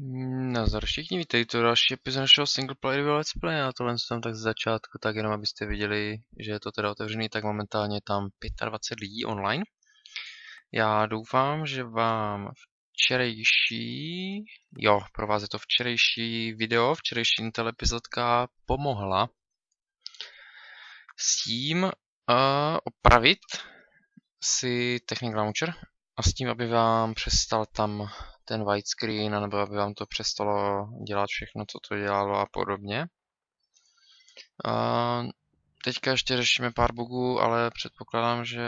Mm, Nazdar všichni, vítejte to další epizod našeho player let's play a tohle tam tak z začátku, tak jenom abyste viděli, že je to teda otevřený, tak momentálně tam 25 lidí online. Já doufám, že vám včerejší, jo, pro vás je to včerejší video, včerejší Intel epizodka pomohla s tím uh, opravit si Technic Launcher a s tím, aby vám přestal tam ten widescreen, nebo aby vám to přestalo dělat všechno, co to dělalo a podobně. Teďka ještě řešíme pár bugů, ale předpokládám, že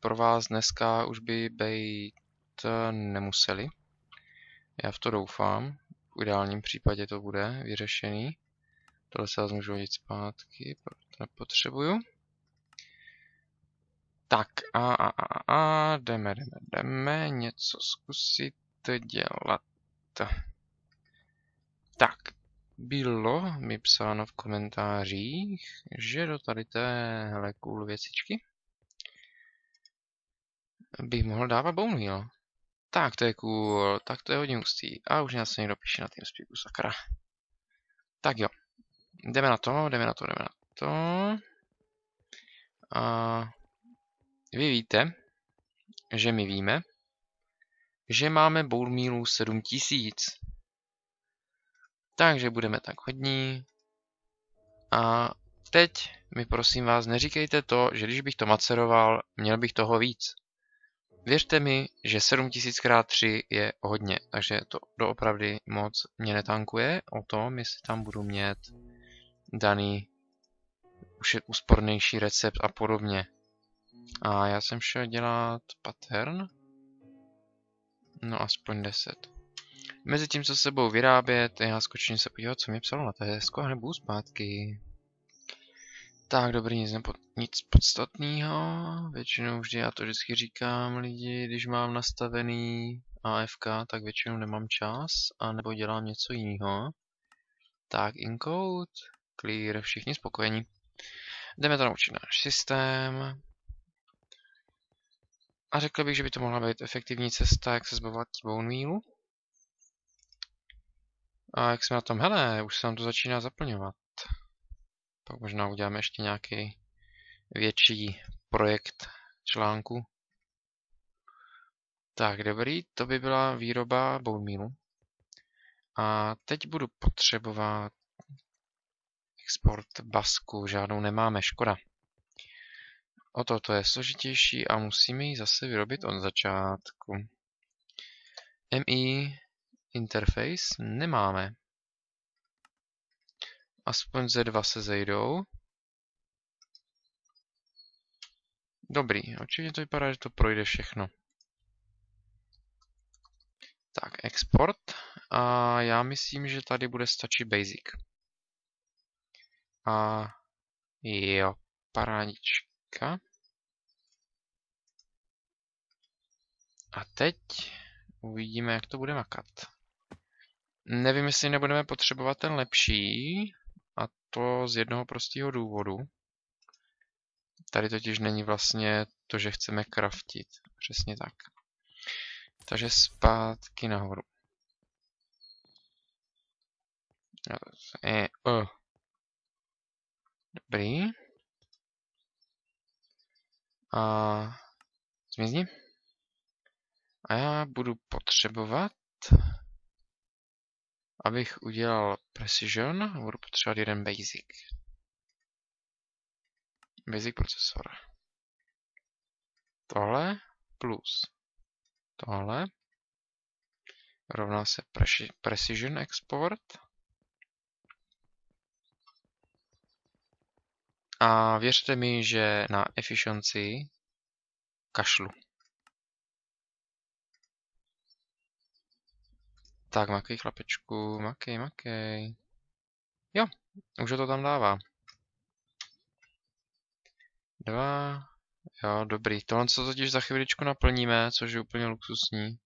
pro vás dneska už by být eh, nemuseli. Já v to doufám. V ideálním případě to bude vyřešený. Tohle se vás můžu hodit zpátky, protože to nepotřebuju. Tak a, a, a, a jdeme, jdeme, jdeme něco zkusit to dělat? Tak, bylo mi psáno v komentářích, že do tady téhle cool věcičky bych mohl dávat bone Tak to je cool, tak to je hodně ústý. A už nás někdo píše na tým spíku sakra. Tak jo, jdeme na to, jdeme na to, jdeme na to. A vy víte, že my víme, že máme bourmílů 7000. Takže budeme tak hodní. A teď mi prosím vás neříkejte to, že když bych to maceroval, měl bych toho víc. Věřte mi, že 7000 x 3 je hodně, takže to doopravdy moc mě netankuje o tom, jestli tam budu mít daný už je úspornější recept a podobně. A já jsem šel dělat pattern. No aspoň 10. Mezi tím, co se sebou vyrábět, já skočím se podívat, co mě psalo na TSK a nebudu zpátky. Tak, dobrý, nic, nepo, nic podstatného. Většinou vždy, já to vždycky říkám lidi, když mám nastavený AFK, tak většinou nemám čas, a nebo dělám něco jiného. Tak, encode, clear, všichni spokojení. Jdeme to naučit náš systém. A řekl bych, že by to mohla být efektivní cesta, jak se zbavovat bone wheelu. A jak jsme na tom? Hele, už se nám to začíná zaplňovat. Pak možná uděláme ještě nějaký větší projekt článku. Tak, dobrý, to by byla výroba mealu. A teď budu potřebovat export basku, žádnou nemáme, škoda. O to je složitější a musíme ji zase vyrobit od začátku. MI interface nemáme. Aspoň ze dva se zejdou. Dobrý, určitě to vypadá, že to projde všechno. Tak, export. A já myslím, že tady bude stačit basic. A jo, parádička. A teď uvidíme, jak to bude makat. Nevím, jestli nebudeme potřebovat ten lepší, a to z jednoho prostého důvodu. Tady totiž není vlastně to, že chceme kraftit. Přesně tak. Takže zpátky nahoru. Eh, eh. Dobrý a zmizni. A já budu potřebovat, abych udělal precision budu potřebovat jeden basic. Basic procesor. Tohle plus tohle rovná se precision export A věřte mi, že na efficiency kašlu. Tak, makej chlapečku, makej, makej. Jo, už to tam dává. Dva, jo, dobrý. Tohle se totiž za chvíličku naplníme, což je úplně luxusní.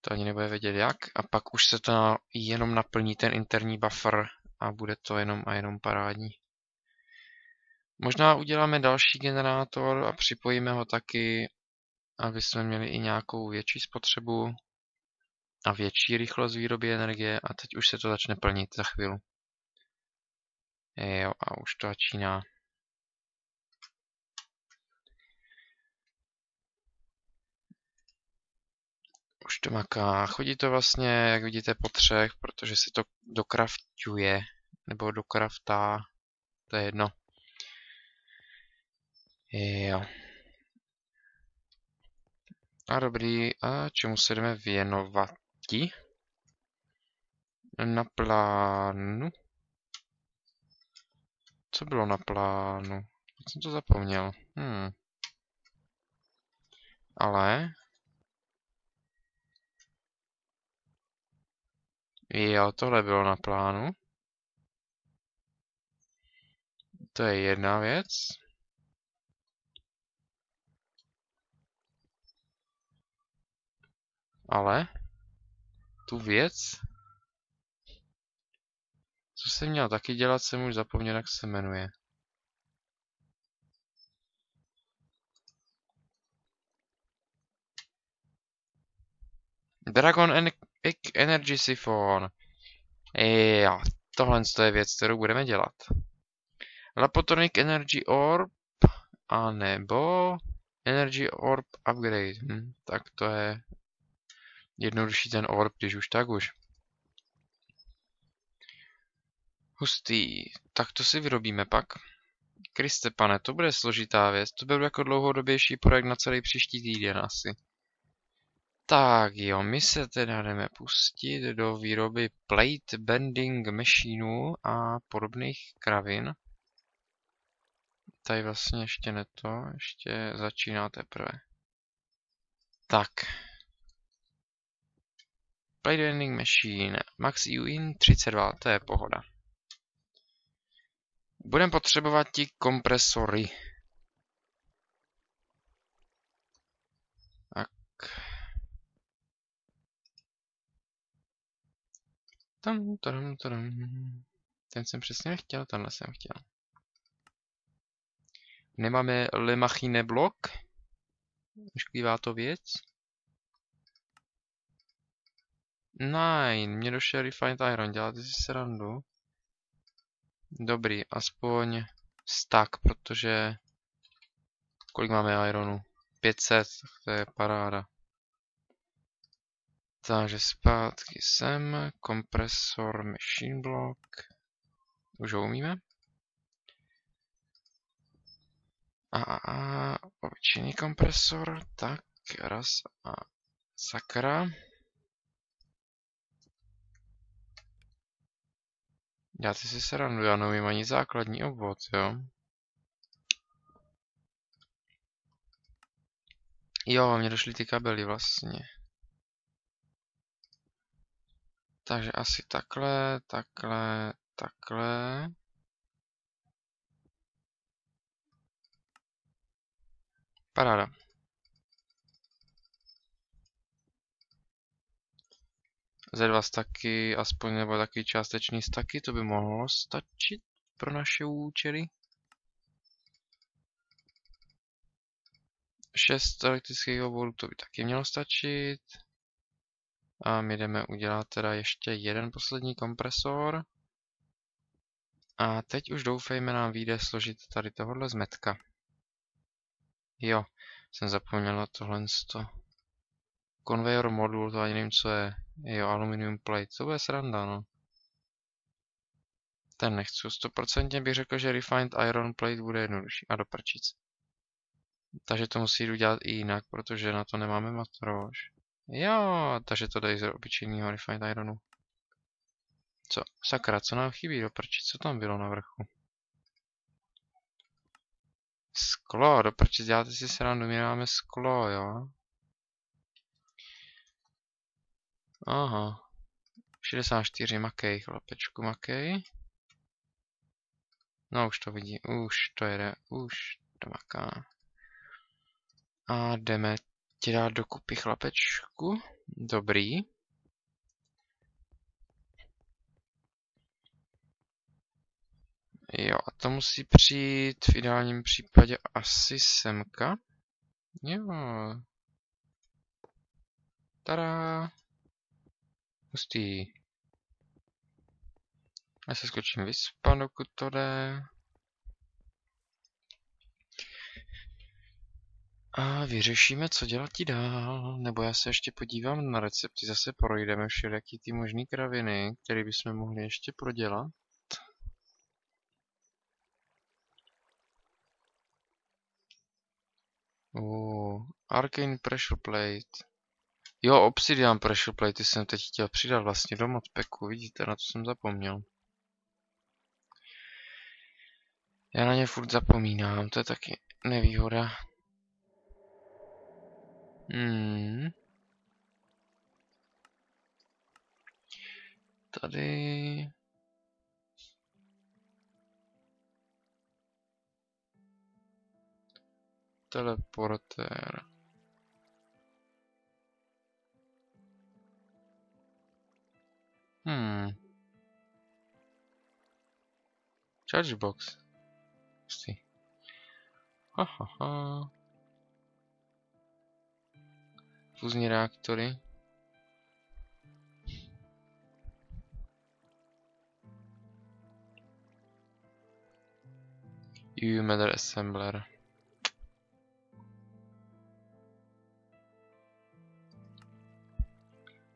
To ani nebude vědět jak. A pak už se to jenom naplní ten interní buffer a bude to jenom a jenom parádní. Možná uděláme další generátor a připojíme ho taky, aby jsme měli i nějakou větší spotřebu a větší rychlost výroby energie a teď už se to začne plnit za chvíli. Jo, a už to začíná. to maká. Chodí to vlastně, jak vidíte, po třech, protože si to dokraftuje, nebo dokraftá, to je jedno. Jo. A dobrý, a čemu se jdeme věnovat? Na plánu? Co bylo na plánu? Já jsem to zapomněl. Hmm. Ale Jo, tohle bylo na plánu. To je jedna věc. Ale tu věc, co jsem měl taky dělat, jsem už zapomněl, jak se jmenuje. Dragon and Energy Siphon. Jo, tohle je věc, kterou budeme dělat. Lapotonic Energy Orb, a nebo Energy Orb Upgrade. Hm, tak to je jednodušší ten orb, když už tak už. Hustý. Tak to si vyrobíme pak. Kriste pane, to bude složitá věc. To bude jako dlouhodobější projekt na celý příští týden asi. Tak jo, my se teda jdeme pustit do výroby plate bending machineů a podobných kravin. Tady vlastně ještě ne to, ještě začíná teprve. Tak. Plate bending machine, max EU in 32, to je pohoda. Budeme potřebovat ti kompresory. Tam, tam, tam. Ten jsem přesně nechtěl, tenhle jsem chtěl. Nemáme Lemachine blok. Šklívá to věc. Nine, mě došel Refined Iron, děláte si srandu. Dobrý, aspoň stack, protože... Kolik máme Ironu? 500, to je paráda. Takže zpátky sem, kompresor, machine block. Už ho umíme. A, a, a obyčejný kompresor, tak raz a sakra. Já ty si srandu, já nevím ani základní obvod, jo. Jo, mě došly ty kabely vlastně. Takže asi takhle, takhle, takhle. Paráda. Z2 staky, aspoň nebo taky částečný staky, to by mohlo stačit pro naše účely. 6 elektrických obvodů to by taky mělo stačit. A my jdeme udělat teda ještě jeden poslední kompresor. A teď už doufejme nám vyjde složit tady tohle zmetka. Jo, jsem zapomněl tohle to. Conveyor modul, to ani nevím, co je. Jo, aluminium plate, to bude sranda, no. Ten nechci, stoprocentně bych řekl, že refined iron plate bude jednodušší. A do prčic. Takže to musí udělat i jinak, protože na to nemáme matroš. Jo, takže to dají z obyčejného refined ironu. Co? Sakra, co nám chybí do prči? Co tam bylo na vrchu? Sklo, do prči děláte si se my máme sklo, jo? Aha. 64, makej, chlapečku, makej. No už to vidí, už to jede, už to maká. A jdeme ti dát dokupy, chlapečku? Dobrý. Jo, a to musí přijít v ideálním případě asi semka. Jo. Tada. Hustý. Já se skočím vyspat, dokud to jde. A vyřešíme, co dělat ti dál. Nebo já se ještě podívám na recepty, zase projdeme všelijaký ty možný kraviny, které bychom mohli ještě prodělat. Uh, Arcane Pressure Plate. Jo, Obsidian Pressure Plate jsem teď chtěl přidat vlastně do modpacku, vidíte, na to jsem zapomněl. Já na ně furt zapomínám, to je taky nevýhoda. Hmm. Tady... Teleportér. Hmm. Charge box. see. Ha ha ha. fuzní reaktory. EU Metal Assembler.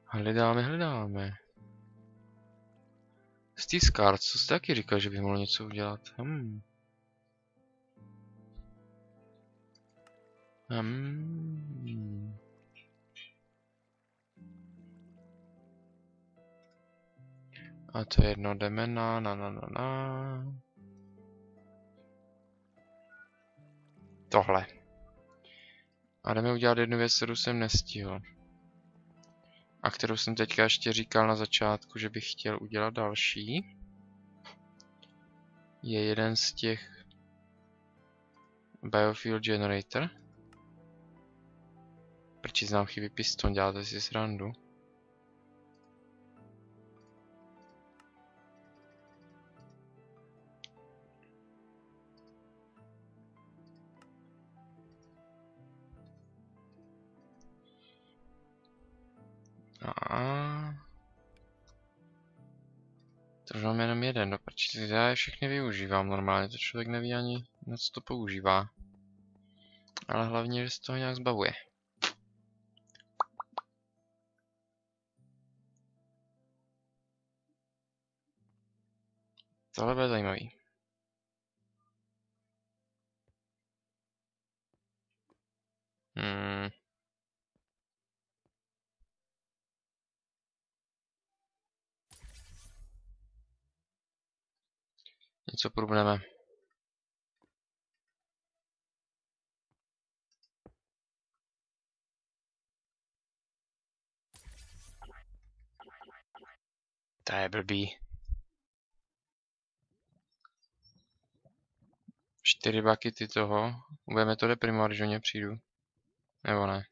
Hledáme, hledáme. Steve Card, co jste taky říkal, že by mohl něco udělat? Hmm. Hmm. A to je jedno, jdeme na na na na na. Tohle. A jdeme udělat jednu věc, kterou jsem nestihl. A kterou jsem teďka ještě říkal na začátku, že bych chtěl udělat další. Je jeden z těch Biofuel Generator. Proč znám chyby piston, děláte si srandu. To už mám jenom jeden, do no, prčíc, já je všechny využívám normálně, to člověk neví ani, na co to používá. Ale hlavně, že se toho nějak zbavuje. Tohle bude zajímavý. něco průbneme. To je blbý. Čtyři baky ty toho. Budeme to deprimovat, když o ně přijdu. Nebo ne.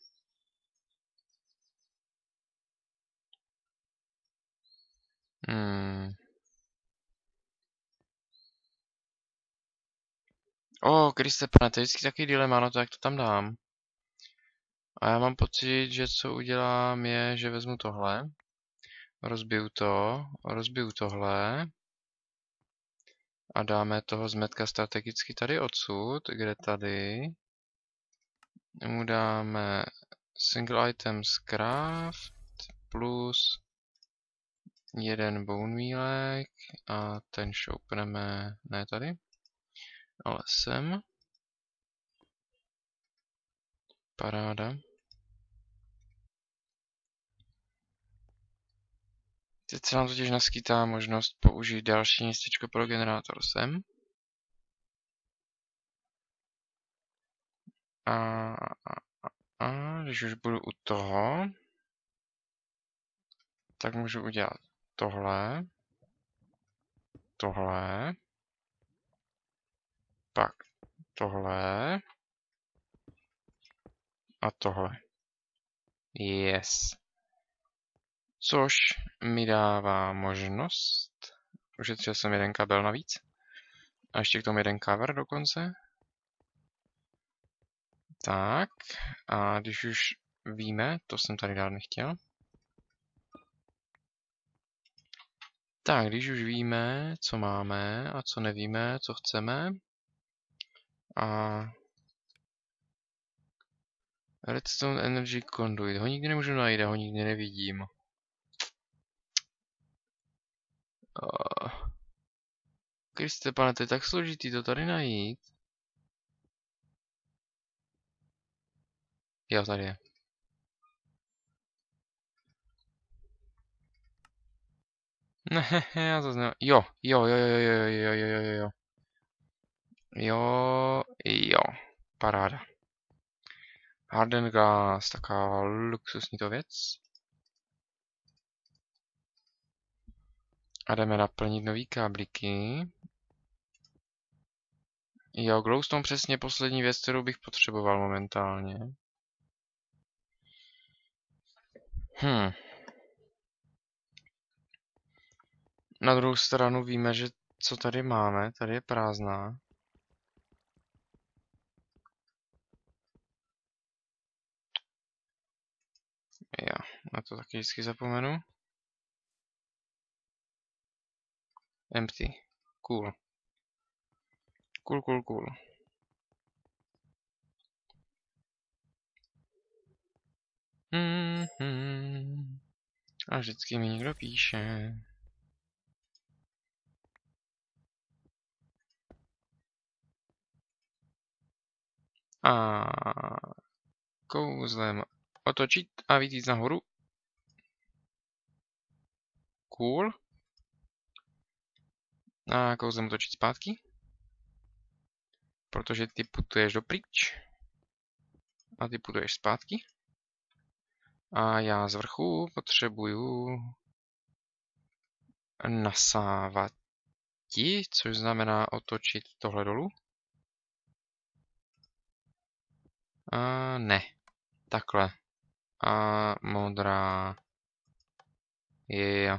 Hmm. O, Kriste pane, to je vždycky takový dilema, no to jak to tam dám. A já mám pocit, že co udělám je, že vezmu tohle. Rozbiju to, rozbiju tohle. A dáme toho zmetka strategicky tady odsud, kde tady. Mu dáme single item craft plus jeden bone wheelek a ten šoupneme, ne tady ale sem. Paráda. Teď se nám totiž naskytá možnost použít další městečko pro generátor sem. A, a, a, a když už budu u toho, tak můžu udělat tohle, tohle, tak tohle a tohle. Yes. Což mi dává možnost, ušetřil jsem jeden kabel navíc. A ještě k tomu jeden cover dokonce. Tak, a když už víme, to jsem tady dát nechtěl. Tak, když už víme, co máme a co nevíme, co chceme, a Redstone Energy Conduit. Ho nikdy nemůžu najít, ho nikdy nevidím. Kriste, pane, to je tak složitý to tady najít. Jo, tady je. Ne, já to znám. Jo, jo, jo, jo, jo, jo, jo, jo, jo. Jo, jo, paráda. Harden Glass, taká luxusní to věc. A jdeme naplnit nový kábliky. Jo, Glowstone přesně poslední věc, kterou bych potřeboval momentálně. Hm. Na druhou stranu víme, že co tady máme, tady je prázdná. Já na to taky vždycky zapomenu. Empty. Cool. Cool, cool, cool. Mm -hmm. A vždycky mi někdo píše. A kouzlem otočit a víc nahoru. Cool. A kouzem otočit zpátky. Protože ty putuješ pryč. A ty putuješ zpátky. A já z vrchu potřebuju nasávat ti, což znamená otočit tohle dolů. A ne, takhle. A modrá. Je.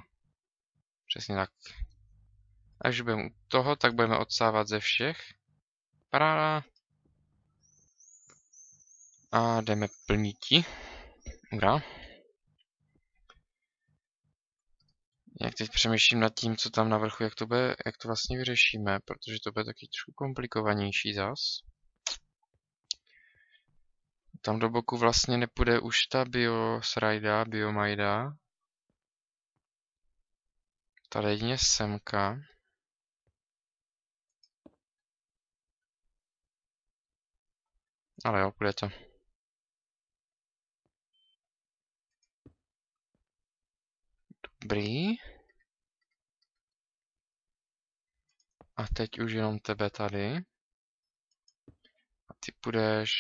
Přesně tak. A když budeme u toho, tak budeme odsávat ze všech. Paráda. A jdeme plnití. Ura. Jak teď přemýšlím nad tím, co tam na vrchu, jak to, bude, jak to vlastně vyřešíme, protože to bude taky trošku komplikovanější zas. Tam do boku vlastně nepůjde už ta biosrajda, biomajda. Tady jedině semka. Ale jo, půjde to. Dobrý. A teď už jenom tebe tady. A ty půjdeš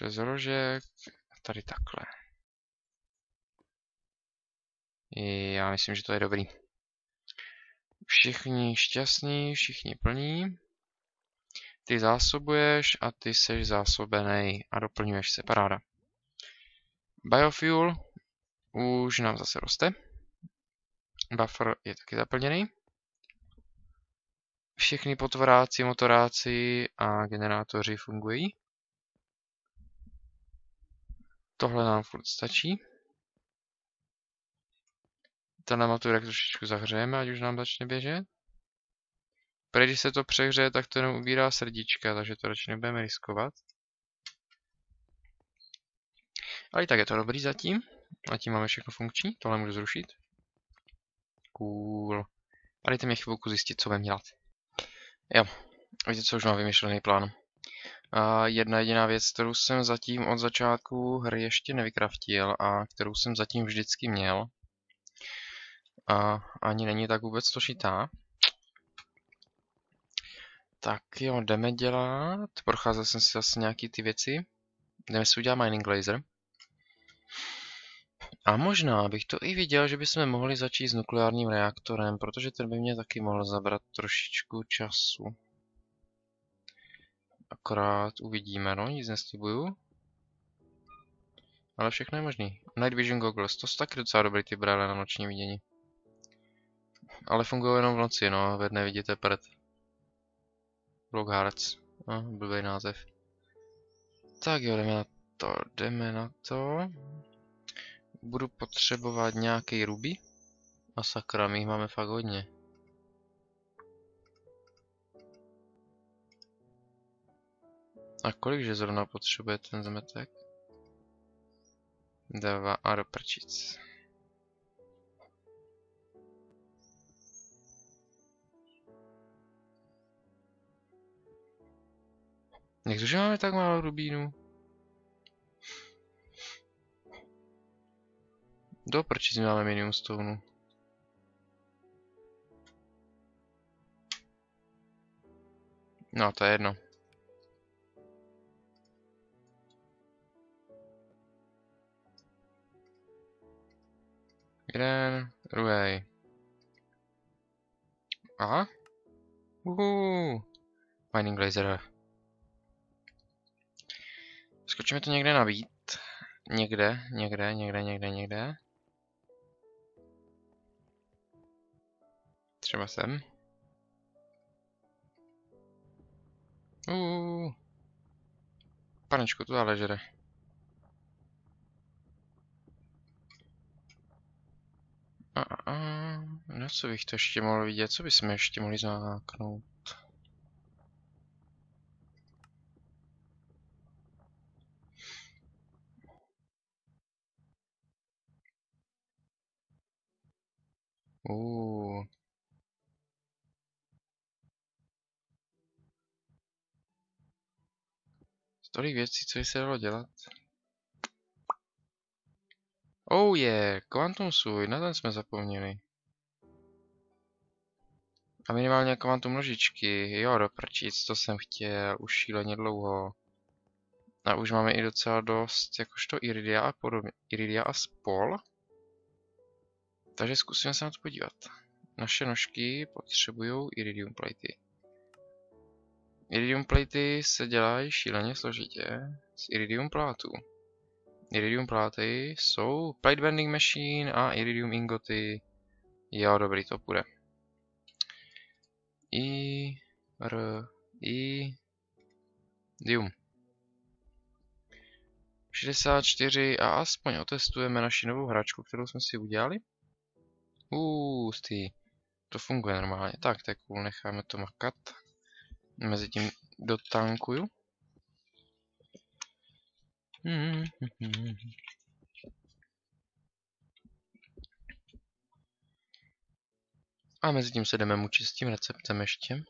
přes rožek a tady takhle. Já myslím, že to je dobrý. Všichni šťastní, všichni plní. Ty zásobuješ a ty jsi zásobený a doplňuješ se. Paráda. Biofuel už nám zase roste. Buffer je taky zaplněný. Všichni potvoráci, motoráci a generátoři fungují. Tohle nám furt stačí. Tenhle jak trošičku zahřejeme, ať už nám začne běžet. Protože když se to přehřeje, tak to jenom ubírá srdíčka, takže to radši nebudeme riskovat. Ale i tak je to dobrý zatím. A tím máme všechno funkční, tohle můžu zrušit. Cool. A dejte mi chvilku zjistit, co budeme dělat. Jo, víte, co už mám vymyšlený plán. A jedna jediná věc, kterou jsem zatím od začátku hry ještě nevykraftil a kterou jsem zatím vždycky měl. A ani není tak vůbec složitá. Tak jo, jdeme dělat. Procházel jsem si asi nějaký ty věci. Jdeme si udělat mining laser. A možná bych to i viděl, že bychom mohli začít s nukleárním reaktorem, protože ten by mě taky mohl zabrat trošičku času. Akorát uvidíme, no, nic neslibuju. Ale všechno je možný. Night Vision Goggles, to jsou taky docela dobrý ty brále na noční vidění. Ale fungují jenom v noci, no, ve dne vidíte prd. Blockhards, no, blbý název. Tak jo, jdeme na to, jdeme na to. Budu potřebovat nějaký ruby. A sakra, my jich máme fakt hodně. A kolikže zrovna potřebuje ten zmetek? Dva a do prčic. Někdo, že máme tak málo rubínů? Do prčic máme minimum stoneu. No, to je jedno. Jeden, druhý. Aha. Uhu. Mining laser. Skočíme to někde nabít. Někde, někde, někde, někde, někde. Třeba sem. Uhu. Panečku, ale žere. A, a, a, no co bych to ještě mohl vidět, co bychom ještě mohli zaháknout? Uh. Tolik věcí, co by se dalo dělat. Oh je, yeah, Quantum Sui, na ten jsme zapomněli. A minimálně kvantum nožičky, jo do prčic, to jsem chtěl už šíleně dlouho. A už máme i docela dost, jakožto Iridia a podobně, Iridia a spol. Takže zkusíme se na to podívat. Naše nožky potřebují Iridium platey. Iridium platey se dělají šíleně složitě z Iridium plátů. Iridium pláty jsou Plate Bending Machine a Iridium ingoty. Jo, dobrý, to půjde. I, R, I, Dium. 64 a aspoň otestujeme naši novou hračku, kterou jsme si udělali. Ústý. To funguje normálně. Tak, tak cool, necháme to makat. Mezitím dotankuju. A mezi tím se jdeme mučit s tím receptem ještě.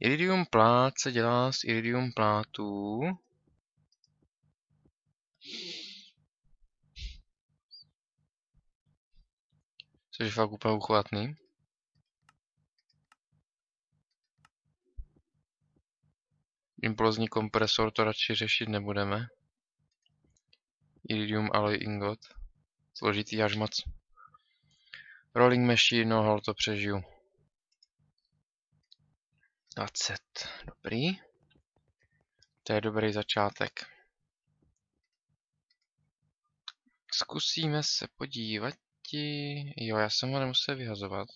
Iridium plát se dělá z iridium plátů. Což je fakt úplně uchvatný. Implozní kompresor to radši řešit nebudeme. Iridium alloy ingot. Složitý až moc. Rolling machine, no hol to přežiju. 20, dobrý. To je dobrý začátek. Zkusíme se podívat. Jo, já jsem ho nemusel vyhazovat.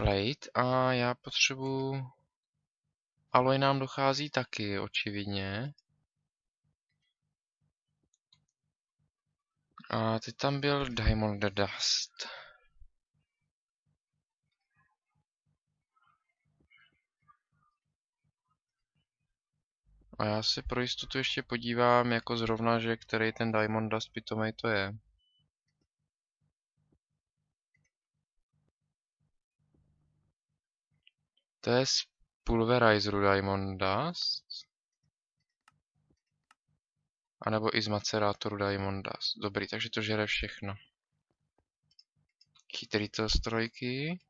plate a já potřebuju... Aloj nám dochází taky, očividně. A teď tam byl Diamond Dust. A já se pro jistotu ještě podívám jako zrovna, že který ten Diamond Dust pitomej to je. To je z Pulverizeru Dust. A nebo i z Macerátoru Dust. Dobrý, takže to žere všechno. Chytrý to strojky.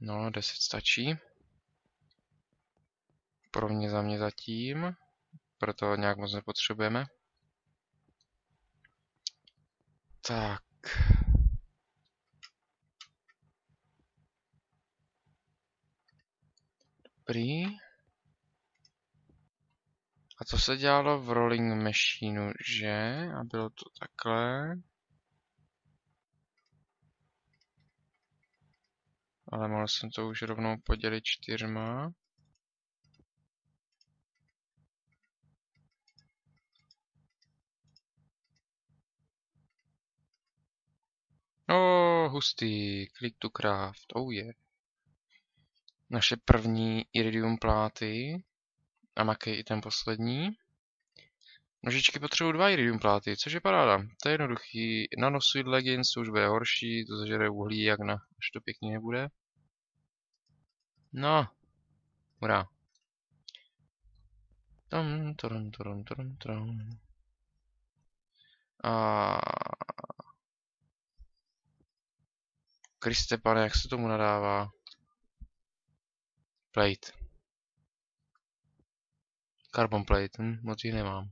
No, 10 stačí. Pro mě za mě zatím. Proto nějak moc nepotřebujeme. Tak. Dobrý. A co se dělalo v rolling machine, že? A bylo to takhle. Ale mohl jsem to už rovnou podělit čtyřma. No, oh, hustý, click to craft, oh yeah naše první iridium pláty a makej i ten poslední. Nožičky potřebují dva iridium pláty, což je paráda. To je jednoduchý. Nanosuit leggings, to už bude horší, to zažere uhlí, jak na, až to pěkně nebude. No, hurá. Tam, tam, tam, tam, tam. A... Kriste, pane, jak se tomu nadává? Plate. Carbon plate, hm, moc jich nemám.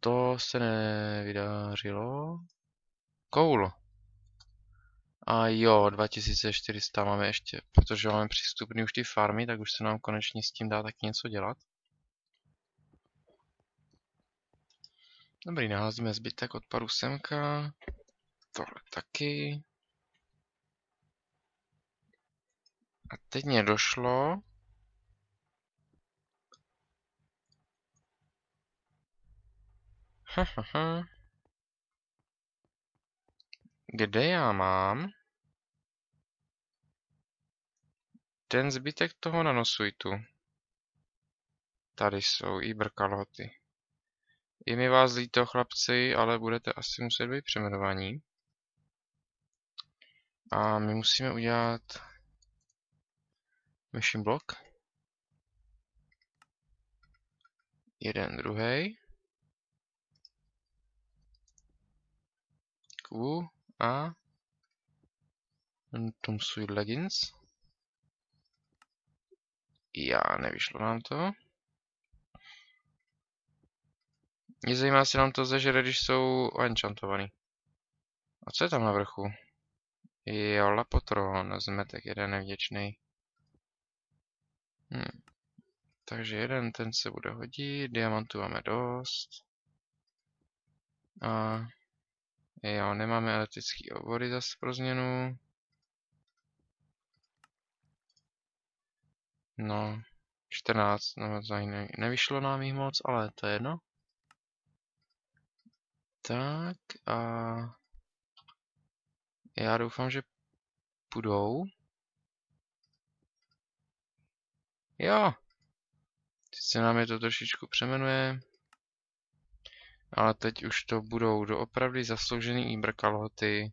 To se nevydařilo. Koul. A jo, 2400 máme ještě, protože máme přístupný už ty farmy, tak už se nám konečně s tím dá taky něco dělat. Dobrý, naházíme zbytek odpadu semka. Tohle taky. A teď mě došlo, Kde já mám? Ten zbytek toho nanosujtu. Tady jsou i brkaloty. Je mi vás líto, chlapci, ale budete asi muset být přeměnovaní. A my musíme udělat Mission block. Jeden, druhý. Q a tom jsou leggings. Já nevyšlo nám to. Mě zajímá, se nám to zažere, když jsou enchantovaný. A co je tam na vrchu? Jo, Lapotron, zmetek jeden nevděčný. Hmm. Takže jeden ten se bude hodit, diamantů máme dost. A jo, nemáme elektrický obory zase pro změnu. No, 14, no, ne, nevyšlo nám jich moc, ale to je jedno. Tak a já doufám, že půjdou. Jo. Sice nám je to trošičku přemenuje. Ale teď už to budou doopravdy zasloužený i brkalhoty.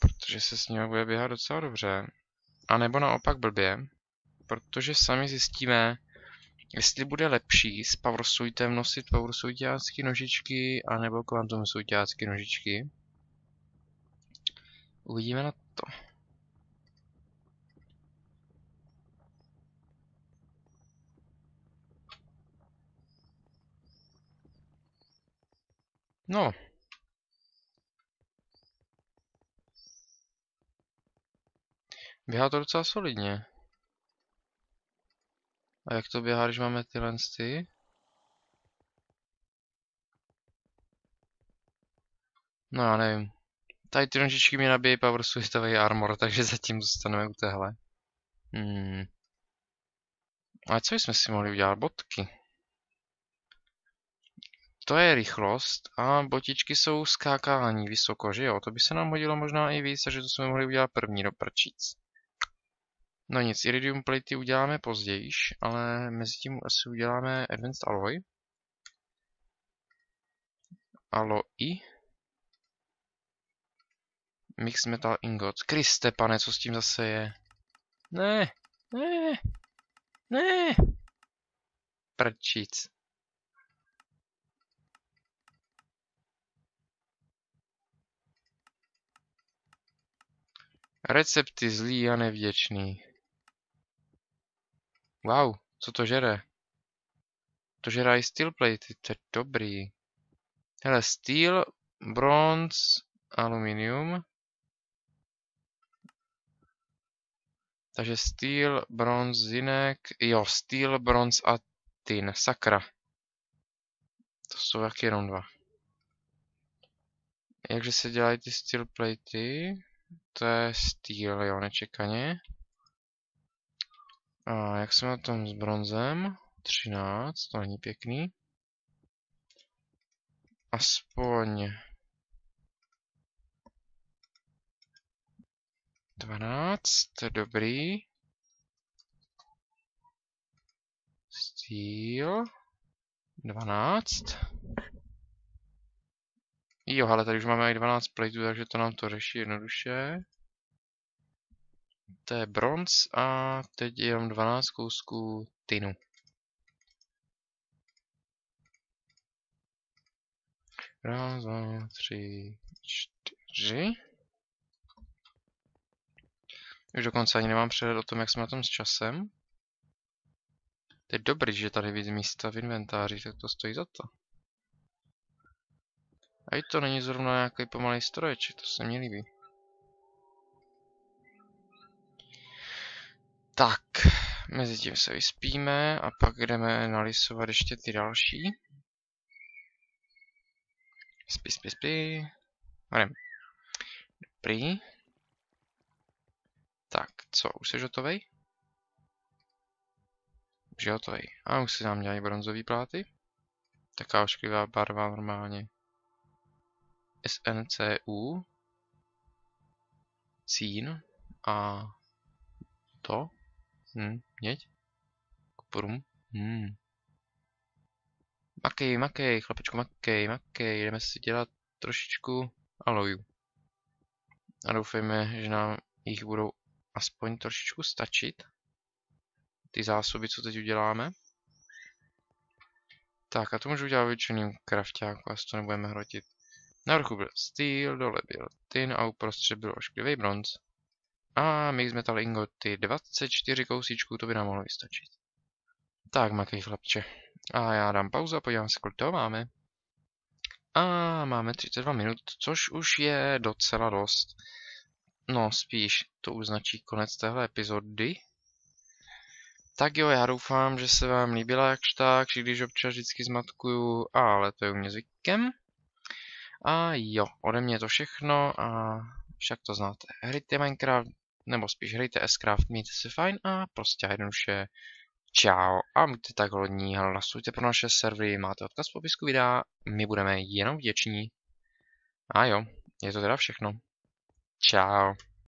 Protože se s nimi bude běhat docela dobře. A nebo naopak blbě. Protože sami zjistíme, jestli bude lepší s powersuitem nosit powersuitiácký nožičky, anebo kvantum suitiácký nožičky. Uvidíme na to. No. Běhá to docela solidně. A jak to běhá, když máme tyhle ty? No já nevím. Tady ty nožičky mi nabíjí power swiftavý armor, takže zatím zůstaneme u téhle. Hmm. A co bychom si mohli udělat? Botky to je rychlost a botičky jsou skákání vysoko, že jo? To by se nám hodilo možná i víc, takže to jsme mohli udělat první do prčíc. No nic, Iridium platey uděláme později, ale mezi tím asi uděláme Advanced Alloy. Alloy. Mix Metal Ingot. Kriste, pane, co s tím zase je? Ne, ne, ne. Prčíc. Recepty zlý a nevděčný. Wow, co to žere? To žere i steel plate, to je dobrý. Hele, steel, bronz, aluminium. Takže steel, bronz, zinek. Jo, steel, bronz a tin. Sakra. To jsou jak jenom dva. Jakže se dělají ty steel platey? to je steel, jo, nečekaně. A jak jsme na tom s bronzem? 13, to není pěkný. Aspoň 12, dobrý. Steel, 12. Jo, ale tady už máme i 12 plateů, takže to nám to řeší jednoduše. To je bronz a teď jenom 12 kousků tinu. Raz, dva, tři, čtyři. Už dokonce ani nemám přehled o tom, jak jsme na tom s časem. To je dobrý, že tady víc místa v inventáři, tak to stojí za to. A i to není zrovna nějaký pomalý stroječek, to se mi líbí. Tak, mezi tím se vyspíme a pak jdeme nalisovat ještě ty další. Spí, spí, spí. Jdem. Dobrý. Tak, co, už jsi hotovej? Už je hotovej. A už si nám dělají bronzový pláty. Taká ošklivá barva normálně. SNCU, Cín a to, hm, měď, Kuprum, hm. Makej, makej, chlapečku, makej, makej, jdeme si dělat trošičku aloju. A doufejme, že nám jich budou aspoň trošičku stačit. Ty zásoby, co teď uděláme. Tak a to můžu udělat většiným krafťáku, asi to nebudeme hrotit vrchu byl steel, dole byl tin a uprostřed byl ošklivý bronz. A my jsme tali ingoty 24 kousíčků, to by nám mohlo vystačit. Tak, makej chlapče. A já dám pauzu a podívám se, kolik toho máme. A máme 32 minut, což už je docela dost. No, spíš to uznačí konec téhle epizody. Tak jo, já doufám, že se vám líbila jakž tak, když občas vždycky zmatkuju, ale to je u mě zvykem. A jo, ode mě je to všechno a však to znáte. Hrajte Minecraft, nebo spíš hrajte Scraft, mějte se fajn a prostě jednoduše čau a buďte tak hodní, hlasujte pro naše servery, máte odkaz v popisku videa, my budeme jenom vděční. A jo, je to teda všechno. Čau.